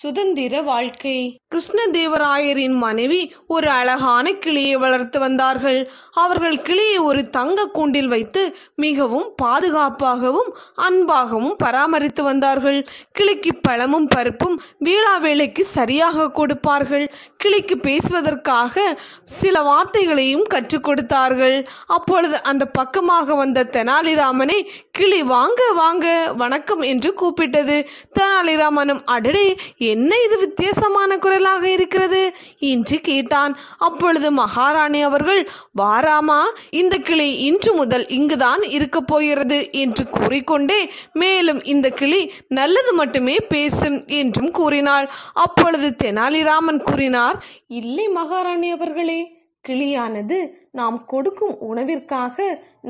சுதந்திர வாழ்க்கை கிருஷ்ணதேவராயரின் மனைவி ஒரு அழகான கிளியை வளர்த்து வந்தார்கள் அவர்கள் கிளியை ஒரு தங்க கூண்டில் வைத்து மிகவும் பாதுகாப்பாகவும் அன்பாகவும் பராமரித்து வந்தார்கள் கிளிக்கு பழமும் பருப்பும் வீழா வேலைக்கு சரியாக கொடுப்பார்கள் கிளிக்கு பேசுவதற்காக சில வார்த்தைகளையும் கற்றுக் கொடுத்தார்கள் அப்பொழுது அந்த பக்கமாக வந்த தெனாலிராமனை கிளி வாங்க வாங்க வணக்கம் என்று கூப்பிட்டது தெனாலிராமனும் அடடே என்ன இது வித்தியாசமான குரலாக இருக்கிறது என்று கேட்டான் அப்பொழுது மகாராணி அவர்கள் வாராமா இந்த கிளி இன்று முதல் இங்குதான் இருக்க போகிறது என்று கூறிக்கொண்டே மேலும் இந்த கிளி நல்லது மட்டுமே பேசும் என்றும் கூறினாள் அப்பொழுது தெனாலிராமன் கூறினார் இல்லை மகாராணி அவர்களே கிளியானது நாம் கொடுக்கும் உணவிற்காக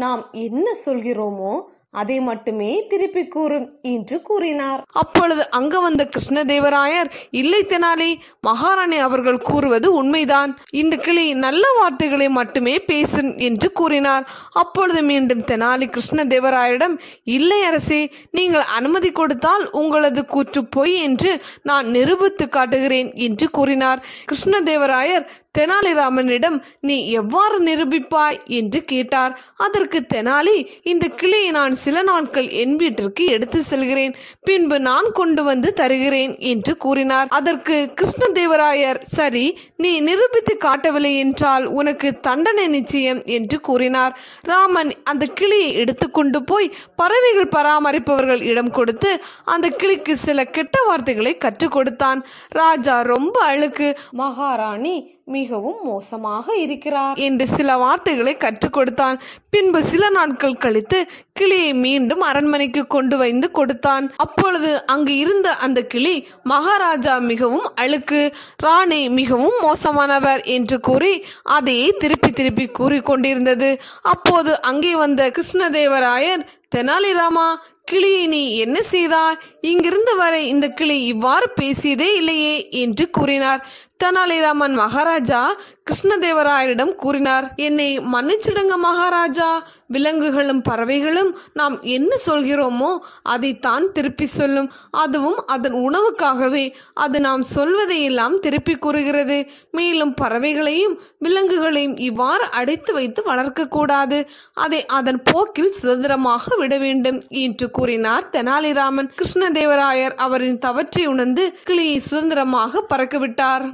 நாம் என்ன சொல்கிறோமோ அதை மட்டுமே திருப்பி கூறும் என்று கூறினார் அப்பொழுது அங்கு வந்த கிருஷ்ணதேவராயர் இல்லை தெனாலி மகாராணி அவர்கள் கூறுவது உண்மைதான் இந்த கிளி நல்ல வார்த்தைகளை மட்டுமே பேசும் என்று கூறினார் அப்பொழுது மீண்டும் தெனாலி கிருஷ்ணதேவராயரிடம் இல்லை அரசே நீங்கள் அனுமதி கொடுத்தால் உங்களது கூற்று பொய் என்று நான் நிரூபித்து காட்டுகிறேன் என்று கூறினார் கிருஷ்ணதேவராயர் தெனாலிராமனிடம் நீ எவ்வாறு நிரூபிப்பாய் என்று கேட்டார் அதற்கு தெனாலி இந்த கிளியை நான் சில நாட்கள் என் வீட்டிற்கு எடுத்து செல்கிறேன் பின்பு நான் கொண்டு வந்து தருகிறேன் என்று கூறினார் அதற்கு கிருஷ்ணதேவராயர் சரி நீ நிரூபித்து காட்டவில்லை என்றால் உனக்கு தண்டனை நிச்சயம் என்று கூறினார் ராமன் அந்த கிளியை எடுத்துக்கொண்டு போய் பறவைகள் பராமரிப்பவர்கள் இடம் கொடுத்து அந்த கிளிக்கு சில கெட்ட வார்த்தைகளை கற்றுக் கொடுத்தான் ராஜா ரொம்ப அழுக்கு மகாராணி மிகவும் மோசமாக இருக்கிறார் என்று சில வார்த்தைகளை கற்றுக் கொடுத்தான் பின்பு சில நாட்கள் கழித்து கிளியை மீண்டும் அரண்மனைக்கு கொண்டு வந்து கொடுத்தான் அப்பொழுது அங்கு இருந்த அந்த கிளி மகாராஜா மிகவும் அழுக்கு ராணி மிகவும் மோசமானவர் என்று கூறி அதையே திருப்பி திருப்பி கூறிக்கொண்டிருந்தது அப்போது அங்கே வந்த கிருஷ்ணதேவராயர் தெனாலிராமா கிளியை நீ என்ன செய்தாய் இங்கிருந்து வரை இந்த கிளி இவ்வாறு பேசியதே இல்லையே என்று கூறினார் தெனாலிராமன் மகாராஜா கிருஷ்ணதேவராயரிடம் கூறினார் என்னை மன்னிச்சிடுங்க மகாராஜா விலங்குகளும் பறவைகளும் நாம் என்ன சொல்கிறோமோ அதைத்தான் திருப்பி சொல்லும் அதுவும் அதன் உணவுக்காகவே அது நாம் சொல்வதையெல்லாம் திருப்பி கூறுகிறது மேலும் பறவைகளையும் விலங்குகளையும் இவ்வாறு அடைத்து வைத்து வளர்க்கக்கூடாது அதை அதன் போக்கில் சுதந்திரமாக விட வேண்டும் என்று கூறினார் தெனாலிராமன் கிருஷ்ணதேவராயர் அவரின் தவற்றை உணர்ந்து கிளியை சுதந்திரமாக பறக்கவிட்டார்